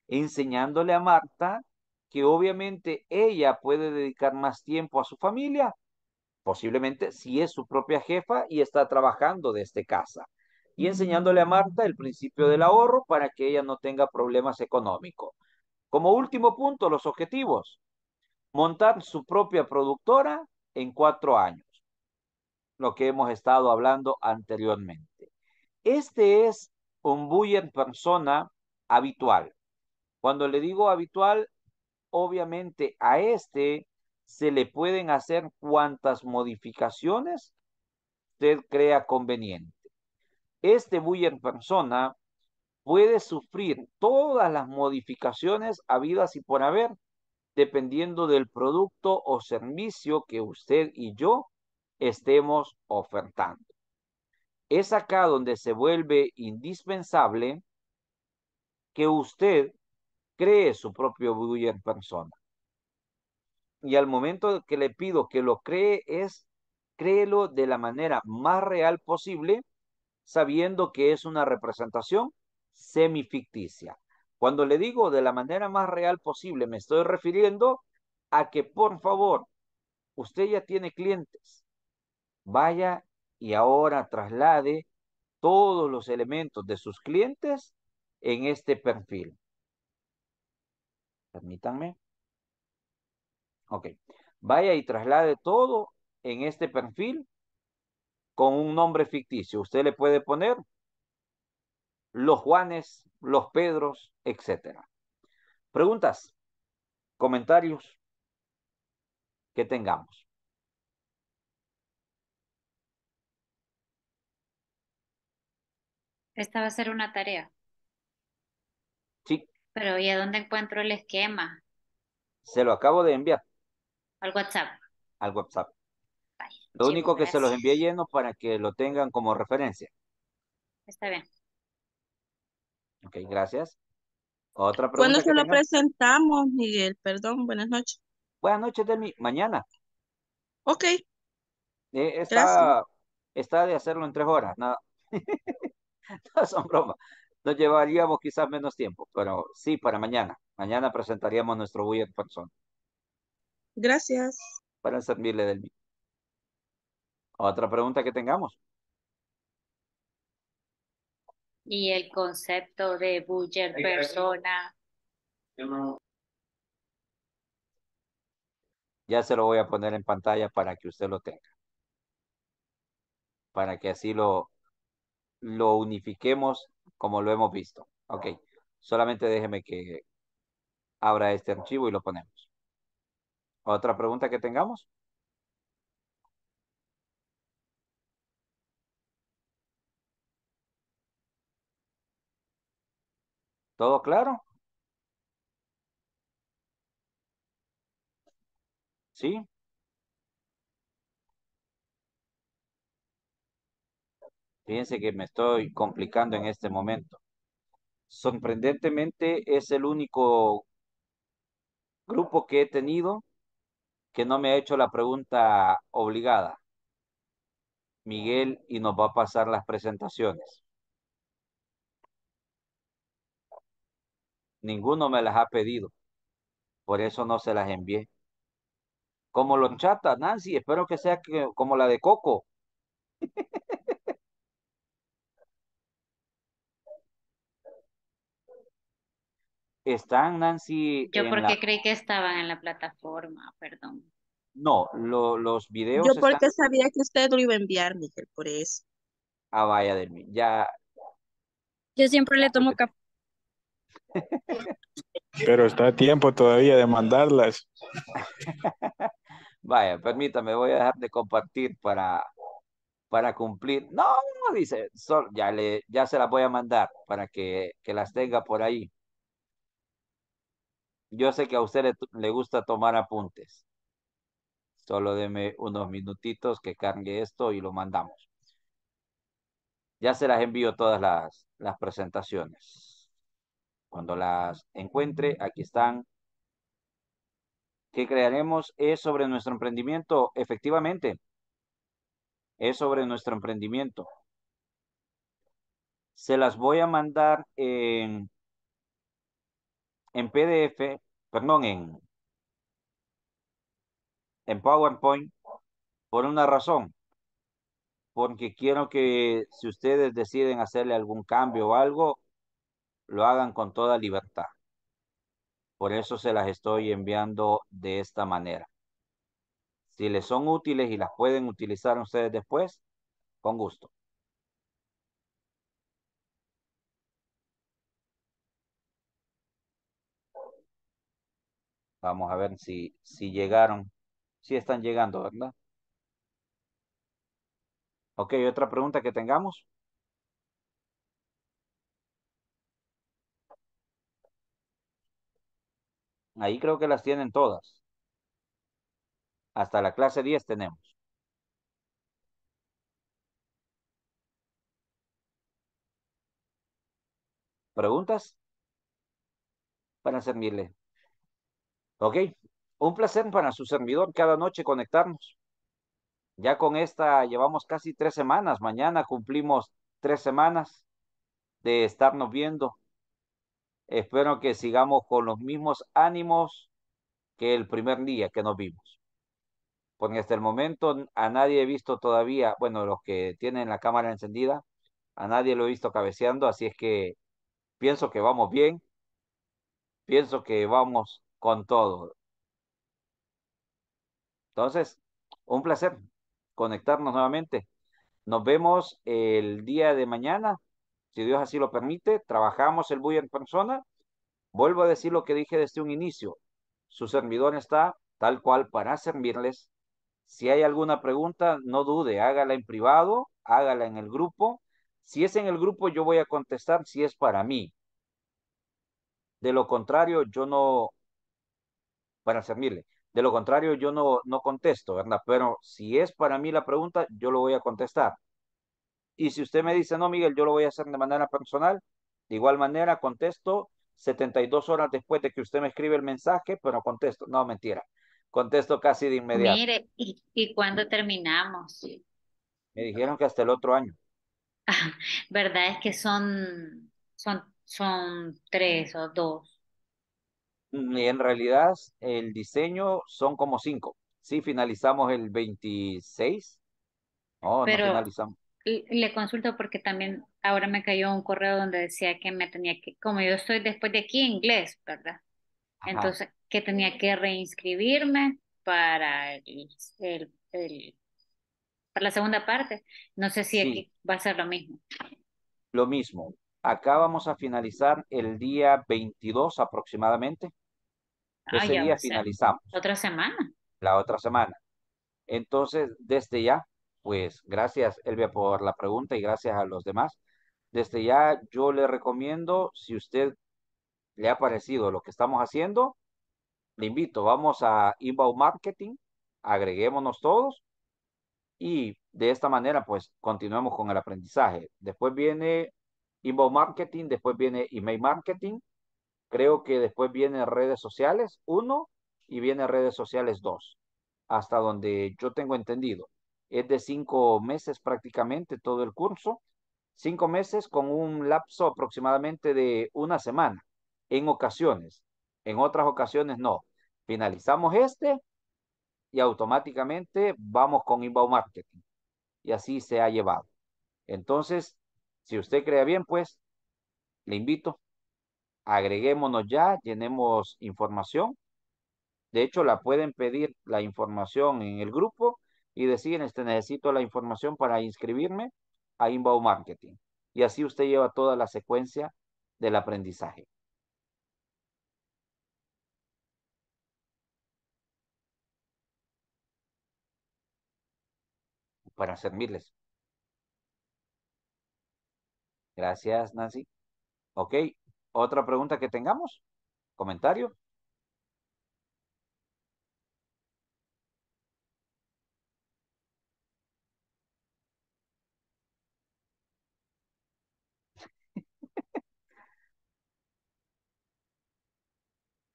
Enseñándole a Marta que obviamente ella puede dedicar más tiempo a su familia, posiblemente si es su propia jefa y está trabajando desde casa y enseñándole a Marta el principio del ahorro para que ella no tenga problemas económicos. Como último punto, los objetivos. Montar su propia productora en cuatro años, lo que hemos estado hablando anteriormente. Este es un buyer persona habitual. Cuando le digo habitual, obviamente a este se le pueden hacer cuantas modificaciones usted crea conveniente este buyer persona puede sufrir todas las modificaciones habidas y por haber, dependiendo del producto o servicio que usted y yo estemos ofertando. Es acá donde se vuelve indispensable que usted cree su propio buyer persona. Y al momento que le pido que lo cree es créelo de la manera más real posible sabiendo que es una representación semificticia. Cuando le digo de la manera más real posible, me estoy refiriendo a que, por favor, usted ya tiene clientes. Vaya y ahora traslade todos los elementos de sus clientes en este perfil. Permítanme. Ok. Vaya y traslade todo en este perfil con un nombre ficticio. Usted le puede poner los Juanes, los Pedros, etcétera. Preguntas, comentarios que tengamos. Esta va a ser una tarea. Sí. Pero ¿y a dónde encuentro el esquema? Se lo acabo de enviar. Al WhatsApp. Al WhatsApp. Lo único que se los envié lleno para que lo tengan como referencia. Está bien. Ok, gracias. Otra pregunta. ¿Cuándo se lo presentamos, Miguel? Perdón, buenas noches. Buenas noches, Demi. Mañana. Ok. Eh, está, está de hacerlo en tres horas, nada. no son bromas. Nos llevaríamos quizás menos tiempo, pero sí, para mañana. Mañana presentaríamos nuestro de person. Gracias. Para servirle del otra pregunta que tengamos. Y el concepto de Buyer persona. Ya se lo voy a poner en pantalla para que usted lo tenga. Para que así lo, lo unifiquemos como lo hemos visto. Ok, solamente déjeme que abra este archivo y lo ponemos. ¿Otra pregunta que tengamos? ¿Todo claro? Sí. Fíjense que me estoy complicando en este momento. Sorprendentemente es el único grupo que he tenido que no me ha hecho la pregunta obligada. Miguel y nos va a pasar las presentaciones. Ninguno me las ha pedido. Por eso no se las envié. Como chatas, Nancy, espero que sea como la de Coco. Están, Nancy. Yo porque creí que estaban en la plataforma, perdón. No, los videos. Yo porque sabía que usted lo iba a enviar, Miguel, por eso. Ah, vaya de mí. Ya. Yo siempre le tomo café pero está tiempo todavía de mandarlas. Vaya, permítame, voy a dejar de compartir para, para cumplir. No, no, dice, ya, le, ya se las voy a mandar para que, las tenga por ahí. Yo sé que a usted le, gusta tomar apuntes. Solo deme unos minutitos que cargue esto y lo mandamos. Ya se las envío todas las, las presentaciones. Cuando las encuentre, aquí están. ¿Qué crearemos? Es sobre nuestro emprendimiento, efectivamente. Es sobre nuestro emprendimiento. Se las voy a mandar en, PDF, perdón, en, en PowerPoint por una razón porque quiero que si ustedes deciden hacerle algún cambio o algo, lo hagan con toda libertad. Por eso se las estoy enviando de esta manera. Si les son útiles y las pueden utilizar ustedes después, con gusto. Vamos a ver si, si llegaron, si están llegando, ¿verdad? Ok, otra pregunta que tengamos. Ahí creo que las tienen todas. Hasta la clase 10 tenemos. ¿Preguntas? Para servirle. Ok. Un placer para su servidor cada noche conectarnos. Ya con esta llevamos casi tres semanas. Mañana cumplimos tres semanas de estarnos viendo Espero que sigamos con los mismos ánimos que el primer día que nos vimos. Porque hasta el momento a nadie he visto todavía, bueno, los que tienen la cámara encendida, a nadie lo he visto cabeceando, así es que pienso que vamos bien, pienso que vamos con todo. Entonces, un placer conectarnos nuevamente. Nos vemos el día de mañana si Dios así lo permite, trabajamos el bulla en persona. Vuelvo a decir lo que dije desde un inicio. Su servidor está tal cual para servirles. Si hay alguna pregunta, no dude, hágala en privado, hágala en el grupo. Si es en el grupo, yo voy a contestar si es para mí. De lo contrario, yo no, para servirle. De lo contrario, yo no, no contesto, ¿verdad? Pero si es para mí la pregunta, yo lo voy a contestar. Y si usted me dice, no, Miguel, yo lo voy a hacer de manera personal, de igual manera contesto 72 horas después de que usted me escribe el mensaje, pero contesto, no, mentira, contesto casi de inmediato. Mire, ¿y, y cuándo terminamos? Me dijeron que hasta el otro año. Verdad es que son, son, son tres o dos. Mm, en realidad el diseño son como cinco. Sí, finalizamos el 26. No, no finalizamos le consulto porque también ahora me cayó un correo donde decía que me tenía que, como yo estoy después de aquí inglés, ¿verdad? Entonces, que tenía que reinscribirme para para la segunda parte. No sé si aquí va a ser lo mismo. Lo mismo. Acá vamos a finalizar el día 22 aproximadamente. Ah, Ese día finalizamos. Otra semana. La otra semana. Entonces, desde ya, pues gracias, Elvia, por la pregunta y gracias a los demás. Desde ya yo le recomiendo, si usted le ha parecido lo que estamos haciendo, le invito, vamos a Inbound Marketing, agreguémonos todos y de esta manera pues continuemos con el aprendizaje. Después viene Inbound Marketing, después viene Email Marketing, creo que después viene redes sociales uno y viene redes sociales dos, hasta donde yo tengo entendido es de cinco meses prácticamente todo el curso, cinco meses con un lapso aproximadamente de una semana en ocasiones, en otras ocasiones no. Finalizamos este y automáticamente vamos con inbound marketing y así se ha llevado. Entonces, si usted crea bien, pues le invito, agreguémonos ya, llenemos información. De hecho, la pueden pedir la información en el grupo y deciden, este, necesito la información para inscribirme a Inbound Marketing. Y así usted lleva toda la secuencia del aprendizaje. Para servirles. Gracias, Nancy. Ok, otra pregunta que tengamos, comentario.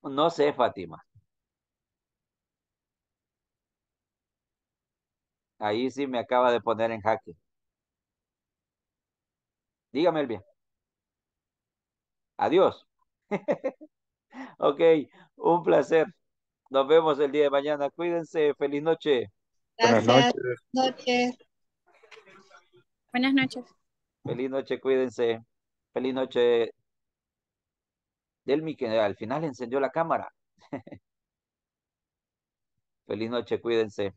No sé, Fátima. Ahí sí me acaba de poner en jaque. Dígame, Elvia. Adiós. ok, un placer. Nos vemos el día de mañana. Cuídense. Feliz noche. Gracias. Buenas noches. Buenas noches. Feliz noche, cuídense. Feliz noche. Delmi, que al final encendió la cámara. Feliz noche, cuídense.